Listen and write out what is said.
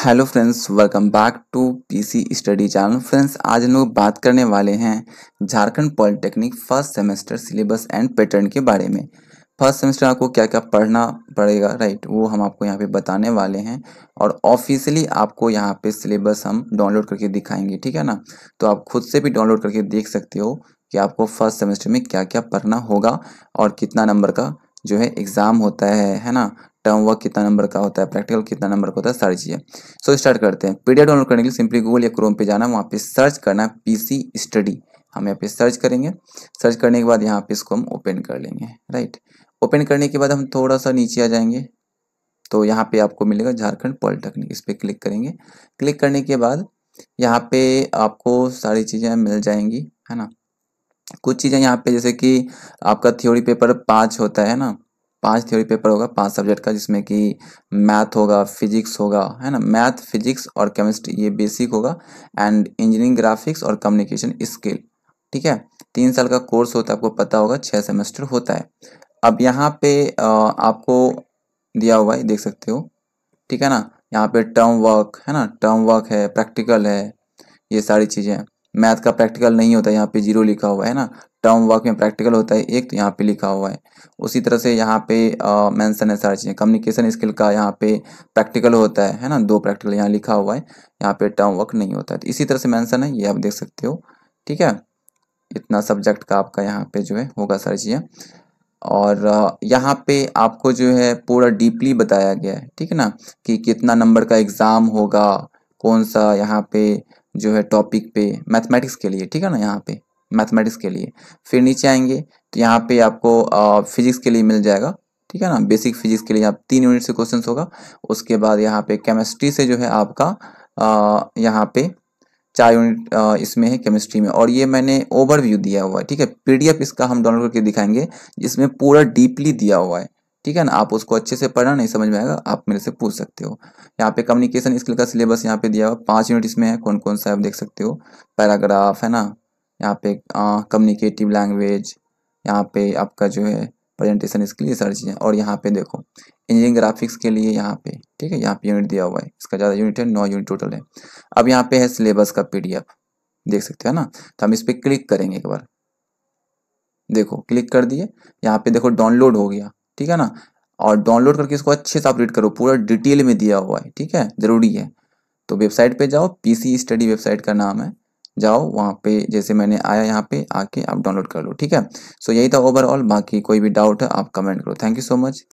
hello friends welcome back to PC study channel friends आज हम लोग बात करने वाले हैं Jharkhand polytechnic first semester syllabus and pattern के बारे में फर्स्ट सेमेस्टर आपको क्या क्या पढ़ना पड़ेगा राइट वो हम आपको यहाँ पे बताने वाले हैं और ऑफिशियली आपको यहाँ पे सिलेबस हम डाउनलोड करके दिखाएंगे ठीक है ना तो आप खुद से भी डाउनलोड करके देख सकते हो कि आपको फर्स्ट सेमेस्टर में क्या क्या पढ़ना होगा और कितना नंबर का जो है एग्ज़ाम होता है है ना टर्म वर्क कितना नंबर का होता है प्रैक्टिकल कितना नंबर का होता है सारी चीज़ें सो स्टार्ट करते हैं पीडीएफ डाउनलोड करने के लिए सिंपली गूगल या क्रोम पे जाना वहाँ पे सर्च करना पीसी स्टडी हम यहाँ पे सर्च करेंगे सर्च करने के बाद यहाँ पे इसको हम ओपन कर लेंगे राइट ओपन करने के बाद हम थोड़ा सा नीचे आ जाएंगे तो यहाँ पे आपको मिलेगा झारखंड पॉलिटेक्निक इस पर क्लिक करेंगे क्लिक करने के बाद यहाँ पे आपको सारी चीज़ें मिल जाएंगी है ना कुछ चीज़ें यहाँ पे जैसे कि आपका थ्योरी पेपर पांच होता है ना पांच थ्योरी पेपर होगा पांच सब्जेक्ट का जिसमें कि मैथ होगा फिजिक्स होगा है ना मैथ फिजिक्स और केमिस्ट्री ये बेसिक होगा एंड इंजीनियरिंग ग्राफिक्स और कम्युनिकेशन स्किल ठीक है तीन साल का कोर्स होता है आपको पता होगा छः सेमेस्टर होता है अब यहाँ पे आपको दिया हुआ है देख सकते हो ठीक है ना यहाँ पे टर्म वर्क है ना टर्म वर्क है प्रैक्टिकल है ये सारी चीज़ें मैथ का प्रैक्टिकल नहीं होता है यहाँ पे जीरो लिखा हुआ है ना टर्म वर्क में प्रैक्टिकल होता है एक तो यहाँ पे लिखा हुआ है उसी तरह से यहाँ पे मेंशन है सारी चीज़ें कम्युनिकेशन स्किल का यहाँ पे प्रैक्टिकल होता है है ना दो प्रैक्टिकल यहाँ लिखा हुआ है यहाँ पे टर्म वर्क नहीं होता है तो इसी तरह से मेंशन है ये आप देख सकते हो ठीक है इतना सब्जेक्ट का आपका यहाँ पे जो है होगा सारी चीज़ें और यहाँ पे आपको जो है पूरा डीपली बताया गया है ठीक है ना कि कितना नंबर का एग्ज़ाम होगा कौन सा यहाँ पे जो है टॉपिक पे मैथमेटिक्स के लिए ठीक है ना यहाँ पे मैथमेटिक्स के लिए फिर नीचे आएंगे तो यहाँ पे आपको फिजिक्स के लिए मिल जाएगा ठीक है ना बेसिक फिजिक्स के लिए आप तीन यूनिट से क्वेश्चन होगा उसके बाद यहाँ पे केमिस्ट्री से जो है आपका यहाँ पे चार यूनिट इसमें है केमिस्ट्री में और ये मैंने ओवरव्यू दिया हुआ है ठीक है पीडीएफ इसका हम डाउनलोड करके दिखाएंगे जिसमें पूरा डीपली दिया हुआ है ठीक है ना आप उसको अच्छे से पढ़ना नहीं समझ में आएगा आप मेरे से पूछ सकते हो यहाँ पे कम्युनिकेशन स्किल का सिलेबस यहाँ पे दिया हुआ पाँच यूनिट इसमें है कौन कौन सा आप देख सकते हो पैराग्राफ है ना यहाँ पे कम्युनिकेटिव लैंग्वेज यहाँ पे आपका जो है प्रेजेंटेशन इसके लिए सारी चीज़ें और यहाँ पे देखो इंजीनियरिंग ग्राफिक्स के लिए यहाँ पे ठीक है यहाँ पे यूनिट दिया हुआ है इसका ज़्यादा यूनिट है नौ यूनिट टोटल है अब यहाँ पे है सिलेबस का एफ देख सकते हो ना तो हम इस पर क्लिक करेंगे एक बार देखो क्लिक कर दिए यहाँ पे देखो डाउनलोड हो गया ठीक है ना और डाउनलोड करके इसको अच्छे से आप रीड करो पूरा डिटेल में दिया हुआ है ठीक है ज़रूरी है तो वेबसाइट पे जाओ पीसी स्टडी वेबसाइट का नाम है जाओ वहाँ पे जैसे मैंने आया यहाँ पे आके आप डाउनलोड कर लो ठीक है सो so, यही था ओवरऑल बाकी कोई भी डाउट है आप कमेंट करो थैंक यू सो मच